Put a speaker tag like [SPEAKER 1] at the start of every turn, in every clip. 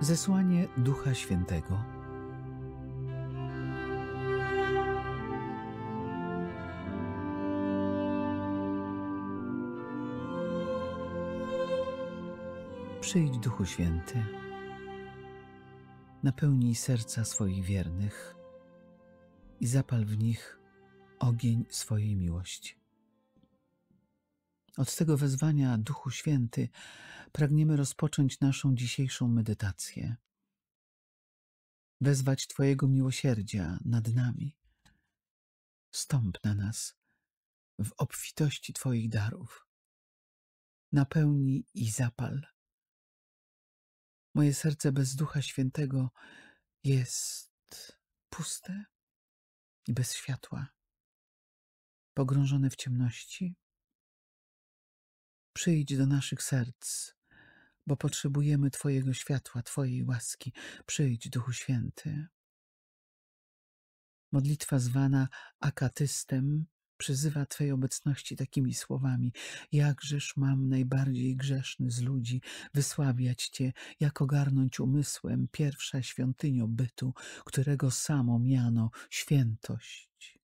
[SPEAKER 1] Zesłanie Ducha Świętego. Przyjdź Duchu Święty, napełnij serca swoich wiernych i zapal w nich ogień swojej miłości. Od tego wezwania Duchu Święty pragniemy rozpocząć naszą dzisiejszą medytację. Wezwać Twojego miłosierdzia nad nami. Stąp na nas w obfitości Twoich darów. Napełnij i zapal. Moje serce bez Ducha Świętego jest puste i bez światła, pogrążone w ciemności Przyjdź do naszych serc, bo potrzebujemy Twojego światła, Twojej łaski. Przyjdź, Duchu Święty. Modlitwa zwana akatystem przyzywa Twojej obecności takimi słowami: Jakżeż mam najbardziej grzeszny z ludzi wysławiać Cię, jak ogarnąć umysłem pierwsza świątynio bytu, którego samo miano świętość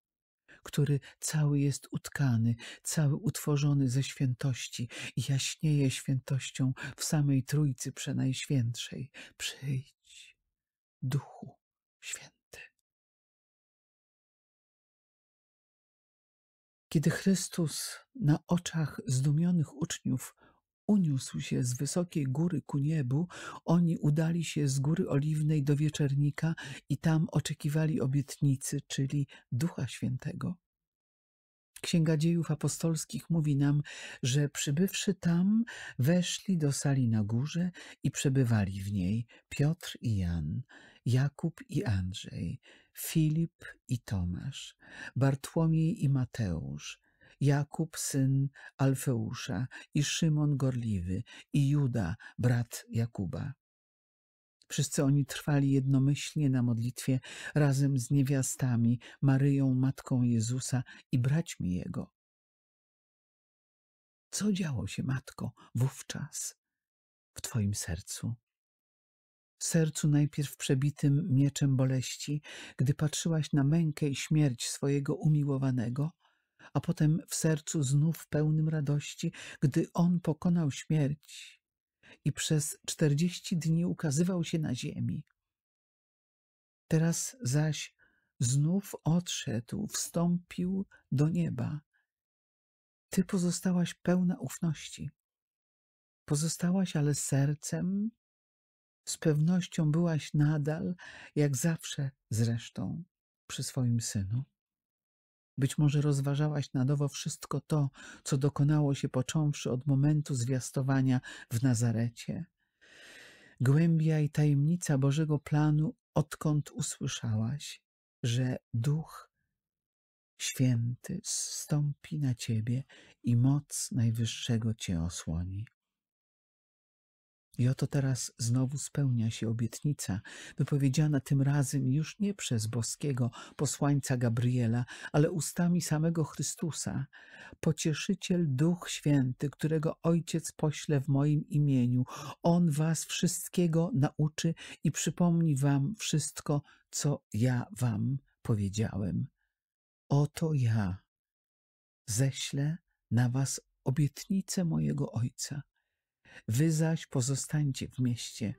[SPEAKER 1] który cały jest utkany, cały utworzony ze świętości i jaśnieje świętością w samej Trójcy Przenajświętszej. Przyjdź, Duchu Święty. Kiedy Chrystus na oczach zdumionych uczniów uniósł się z wysokiej góry ku niebu, oni udali się z góry oliwnej do wieczernika i tam oczekiwali obietnicy, czyli Ducha Świętego. Księga Dziejów Apostolskich mówi nam, że przybywszy tam, weszli do sali na górze i przebywali w niej Piotr i Jan, Jakub i Andrzej, Filip i Tomasz, Bartłomiej i Mateusz, Jakub syn Alfeusza i Szymon Gorliwy i Juda brat Jakuba. Wszyscy oni trwali jednomyślnie na modlitwie razem z niewiastami, Maryją, matką Jezusa i braćmi Jego. Co działo się, matko, wówczas w Twoim sercu? W sercu najpierw przebitym mieczem boleści, gdy patrzyłaś na mękę i śmierć swojego umiłowanego – a potem w sercu znów pełnym radości, gdy on pokonał śmierć i przez czterdzieści dni ukazywał się na ziemi. Teraz zaś znów odszedł, wstąpił do nieba. Ty pozostałaś pełna ufności. Pozostałaś ale sercem, z pewnością byłaś nadal, jak zawsze zresztą, przy swoim synu. Być może rozważałaś na nowo wszystko to, co dokonało się począwszy od momentu zwiastowania w Nazarecie. Głębia i tajemnica Bożego planu, odkąd usłyszałaś, że Duch Święty zstąpi na ciebie i moc Najwyższego cię osłoni. I oto teraz znowu spełnia się obietnica, wypowiedziana tym razem już nie przez boskiego posłańca Gabriela, ale ustami samego Chrystusa. Pocieszyciel Duch Święty, którego Ojciec pośle w moim imieniu, On was wszystkiego nauczy i przypomni wam wszystko, co ja wam powiedziałem. Oto ja ześlę na was obietnicę mojego Ojca Wy zaś pozostańcie w mieście,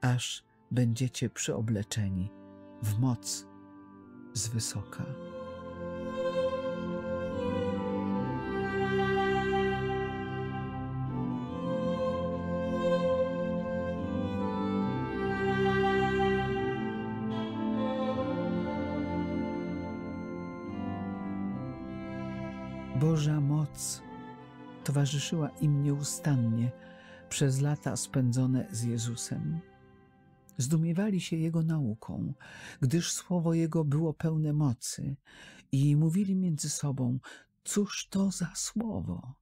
[SPEAKER 1] aż będziecie przyobleczeni w moc z wysoka. towarzyszyła im nieustannie przez lata spędzone z Jezusem. Zdumiewali się Jego nauką, gdyż słowo Jego było pełne mocy i mówili między sobą, cóż to za słowo?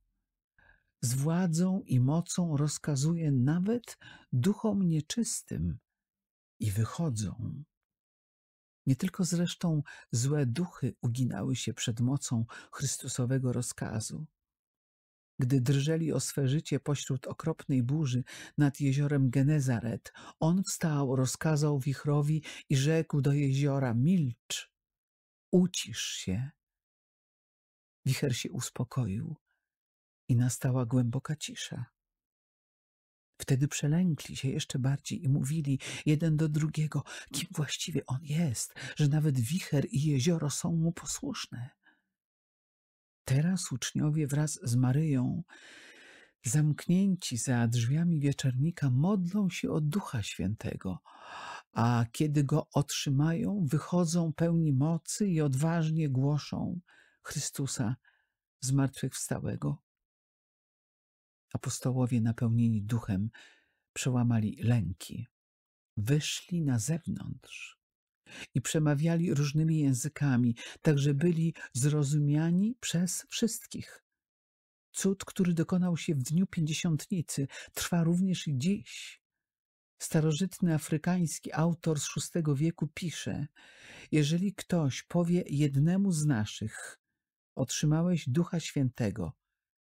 [SPEAKER 1] Z władzą i mocą rozkazuje nawet duchom nieczystym i wychodzą. Nie tylko zresztą złe duchy uginały się przed mocą Chrystusowego rozkazu, gdy drżeli o swe życie pośród okropnej burzy nad jeziorem Genezaret, on wstał, rozkazał wichrowi i rzekł do jeziora: Milcz, ucisz się. Wicher się uspokoił i nastała głęboka cisza. Wtedy przelękli się jeszcze bardziej i mówili jeden do drugiego, kim właściwie on jest, że nawet wicher i jezioro są mu posłuszne. Teraz uczniowie wraz z Maryją, zamknięci za drzwiami wieczornika, modlą się o Ducha Świętego, a kiedy go otrzymają, wychodzą pełni mocy i odważnie głoszą Chrystusa zmartwychwstałego. Apostołowie napełnieni duchem przełamali lęki, wyszli na zewnątrz i przemawiali różnymi językami, tak że byli zrozumiani przez wszystkich. Cud, który dokonał się w dniu pięćdziesiątnicy, trwa również i dziś. Starożytny afrykański autor z VI wieku pisze: Jeżeli ktoś powie jednemu z naszych, otrzymałeś Ducha Świętego,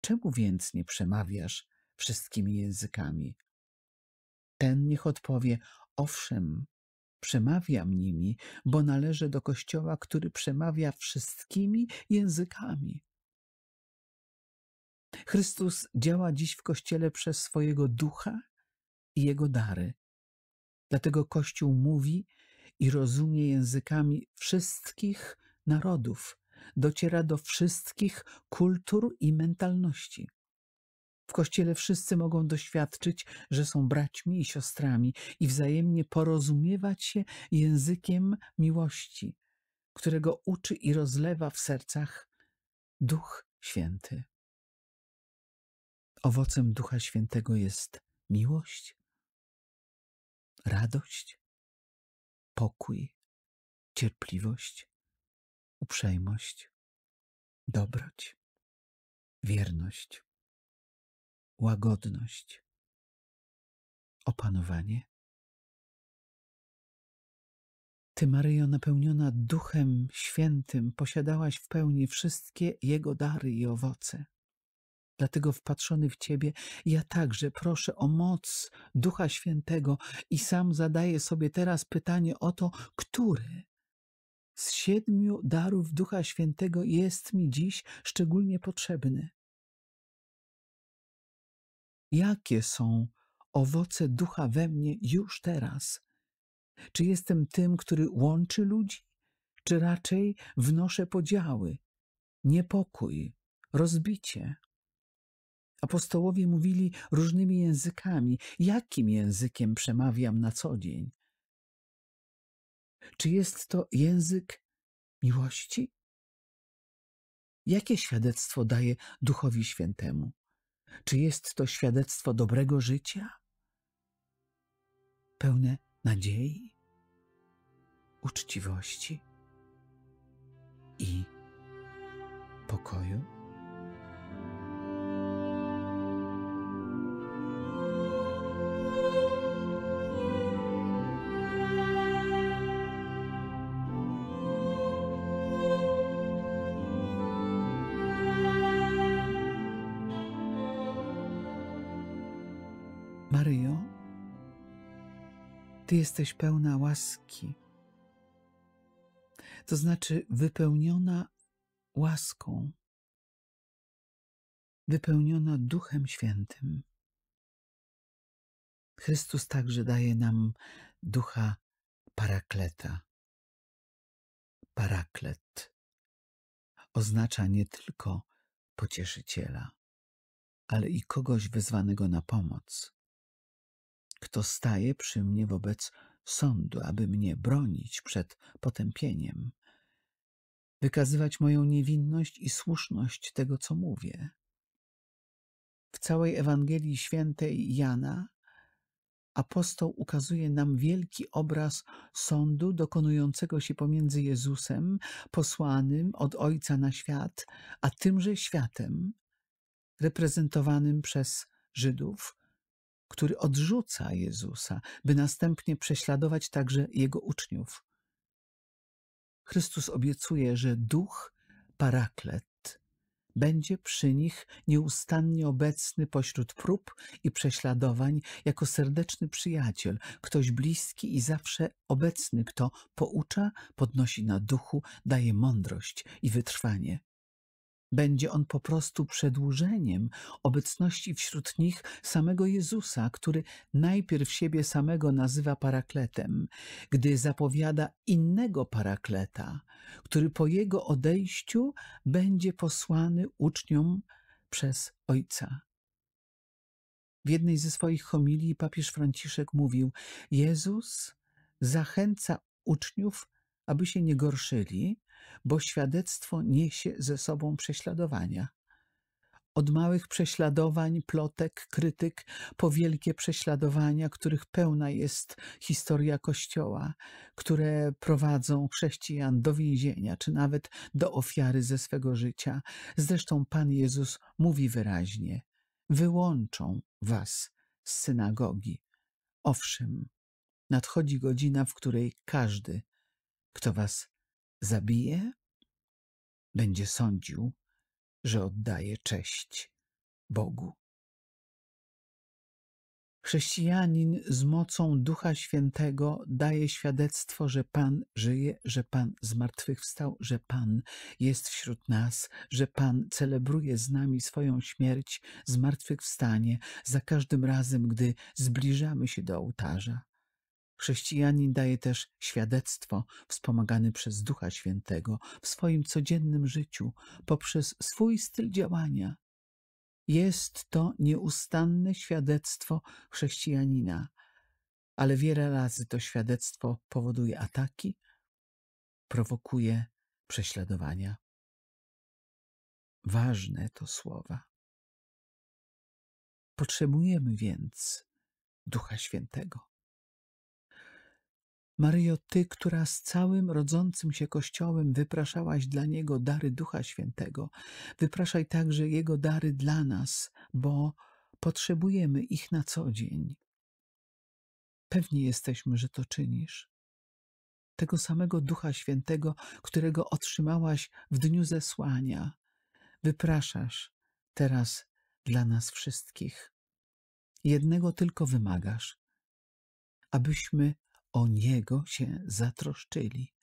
[SPEAKER 1] czemu więc nie przemawiasz wszystkimi językami? Ten niech odpowie: Owszem, Przemawiam nimi, bo należę do Kościoła, który przemawia wszystkimi językami. Chrystus działa dziś w Kościele przez swojego ducha i jego dary. Dlatego Kościół mówi i rozumie językami wszystkich narodów, dociera do wszystkich kultur i mentalności. W kościele wszyscy mogą doświadczyć, że są braćmi i siostrami i wzajemnie porozumiewać się językiem miłości, którego uczy i rozlewa w sercach Duch Święty. Owocem Ducha Świętego jest miłość, radość, pokój, cierpliwość, uprzejmość, dobroć, wierność łagodność, opanowanie. Ty, Maryjo, napełniona Duchem Świętym, posiadałaś w pełni wszystkie Jego dary i owoce. Dlatego wpatrzony w Ciebie, ja także proszę o moc Ducha Świętego i sam zadaję sobie teraz pytanie o to, który z siedmiu darów Ducha Świętego jest mi dziś szczególnie potrzebny. Jakie są owoce ducha we mnie już teraz? Czy jestem tym, który łączy ludzi, czy raczej wnoszę podziały, niepokój, rozbicie? Apostołowie mówili różnymi językami. Jakim językiem przemawiam na co dzień? Czy jest to język miłości? Jakie świadectwo daje Duchowi Świętemu? Czy jest to świadectwo dobrego życia? Pełne nadziei, uczciwości i pokoju? Maryjo, Ty jesteś pełna łaski, to znaczy wypełniona łaską, wypełniona Duchem Świętym. Chrystus także daje nam ducha parakleta. Paraklet oznacza nie tylko pocieszyciela, ale i kogoś wezwanego na pomoc kto staje przy mnie wobec sądu, aby mnie bronić przed potępieniem, wykazywać moją niewinność i słuszność tego, co mówię. W całej Ewangelii Świętej Jana apostoł ukazuje nam wielki obraz sądu dokonującego się pomiędzy Jezusem, posłanym od Ojca na świat, a tymże światem, reprezentowanym przez Żydów, który odrzuca Jezusa, by następnie prześladować także jego uczniów. Chrystus obiecuje, że duch paraklet będzie przy nich nieustannie obecny pośród prób i prześladowań jako serdeczny przyjaciel, ktoś bliski i zawsze obecny, kto poucza, podnosi na duchu, daje mądrość i wytrwanie. Będzie on po prostu przedłużeniem obecności wśród nich samego Jezusa, który najpierw siebie samego nazywa parakletem, gdy zapowiada innego parakleta, który po jego odejściu będzie posłany uczniom przez Ojca. W jednej ze swoich homilii papież Franciszek mówił: Jezus zachęca uczniów, aby się nie gorszyli, bo świadectwo niesie ze sobą prześladowania. Od małych prześladowań, plotek, krytyk, po wielkie prześladowania, których pełna jest historia Kościoła, które prowadzą chrześcijan do więzienia, czy nawet do ofiary ze swego życia. Zresztą Pan Jezus mówi wyraźnie: Wyłączą was z synagogi. Owszem, nadchodzi godzina, w której każdy, kto was zabije, będzie sądził, że oddaje cześć Bogu. Chrześcijanin z mocą Ducha Świętego daje świadectwo, że Pan żyje, że Pan zmartwychwstał, że Pan jest wśród nas, że Pan celebruje z nami swoją śmierć, zmartwychwstanie za każdym razem, gdy zbliżamy się do ołtarza. Chrześcijanin daje też świadectwo, wspomagany przez Ducha Świętego, w swoim codziennym życiu, poprzez swój styl działania. Jest to nieustanne świadectwo chrześcijanina, ale wiele razy to świadectwo powoduje ataki, prowokuje prześladowania. Ważne to słowa. Potrzebujemy więc Ducha Świętego. Maryjo, Ty, która z całym rodzącym się Kościołem wypraszałaś dla Niego dary Ducha Świętego, wypraszaj także Jego dary dla nas, bo potrzebujemy ich na co dzień. Pewni jesteśmy, że to czynisz. Tego samego Ducha Świętego, którego otrzymałaś w dniu zesłania, wypraszasz teraz dla nas wszystkich. Jednego tylko wymagasz, abyśmy o niego się zatroszczyli,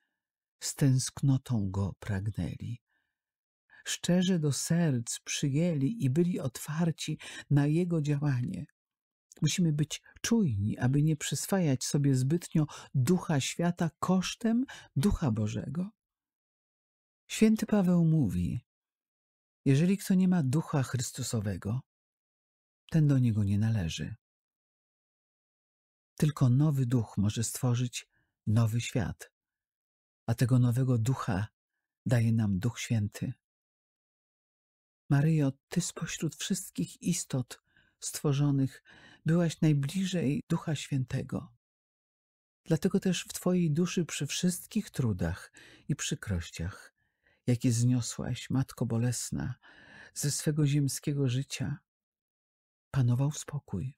[SPEAKER 1] z tęsknotą go pragnęli. Szczerze do serc przyjęli i byli otwarci na jego działanie. Musimy być czujni, aby nie przyswajać sobie zbytnio ducha świata kosztem ducha Bożego. Święty Paweł mówi: Jeżeli kto nie ma ducha Chrystusowego, ten do niego nie należy. Tylko nowy duch może stworzyć nowy świat, a tego nowego ducha daje nam Duch Święty. Maryjo, Ty spośród wszystkich istot stworzonych byłaś najbliżej Ducha Świętego. Dlatego też w Twojej duszy przy wszystkich trudach i przykrościach, jakie zniosłaś, Matko Bolesna, ze swego ziemskiego życia, panował spokój.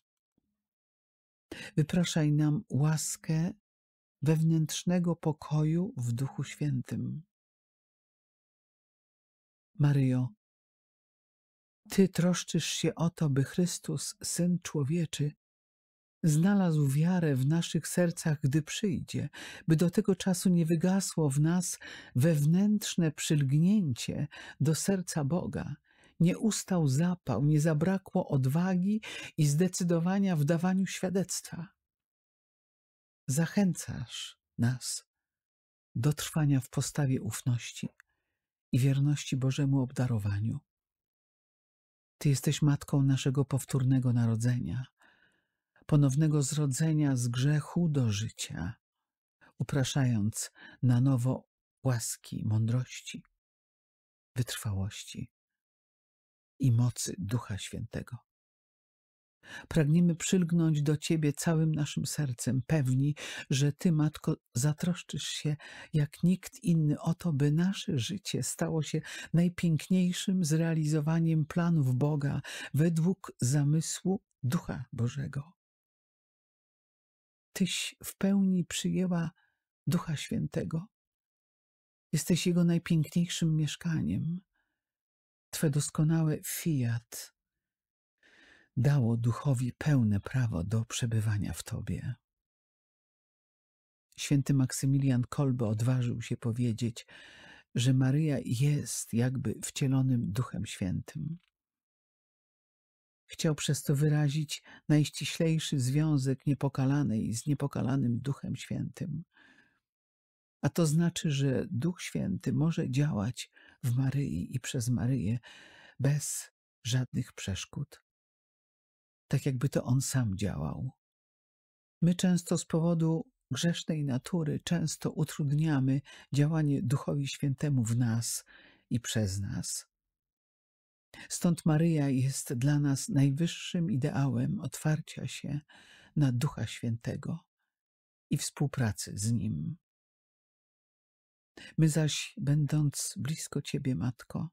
[SPEAKER 1] Wypraszaj nam łaskę wewnętrznego pokoju w Duchu Świętym. Maryjo, Ty troszczysz się o to, by Chrystus, Syn Człowieczy, znalazł wiarę w naszych sercach, gdy przyjdzie, by do tego czasu nie wygasło w nas wewnętrzne przylgnięcie do serca Boga, nie ustał zapał, nie zabrakło odwagi i zdecydowania w dawaniu świadectwa. Zachęcasz nas do trwania w postawie ufności i wierności Bożemu obdarowaniu. Ty jesteś matką naszego powtórnego narodzenia, ponownego zrodzenia z grzechu do życia, upraszając na nowo łaski, mądrości, wytrwałości i mocy Ducha Świętego. Pragniemy przylgnąć do Ciebie całym naszym sercem, pewni, że Ty, Matko, zatroszczysz się jak nikt inny o to, by nasze życie stało się najpiękniejszym zrealizowaniem planów Boga według zamysłu Ducha Bożego. Tyś w pełni przyjęła Ducha Świętego. Jesteś Jego najpiękniejszym mieszkaniem. Twe doskonałe fiat dało duchowi pełne prawo do przebywania w Tobie. Święty Maksymilian Kolbe odważył się powiedzieć, że Maryja jest jakby wcielonym Duchem Świętym. Chciał przez to wyrazić najściślejszy związek niepokalanej z niepokalanym Duchem Świętym. A to znaczy, że Duch Święty może działać w Maryi i przez Maryję bez żadnych przeszkód. Tak jakby to on sam działał. My często z powodu grzesznej natury często utrudniamy działanie Duchowi Świętemu w nas i przez nas. Stąd Maryja jest dla nas najwyższym ideałem otwarcia się na Ducha Świętego i współpracy z Nim. My zaś, będąc blisko Ciebie, Matko,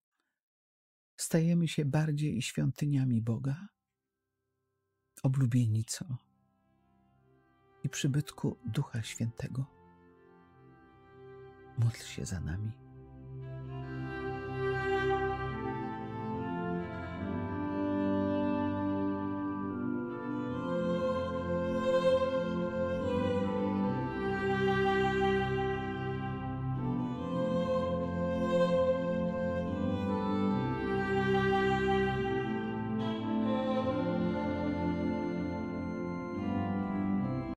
[SPEAKER 1] stajemy się bardziej świątyniami Boga, oblubienicą i przybytku Ducha Świętego. Módl się za nami.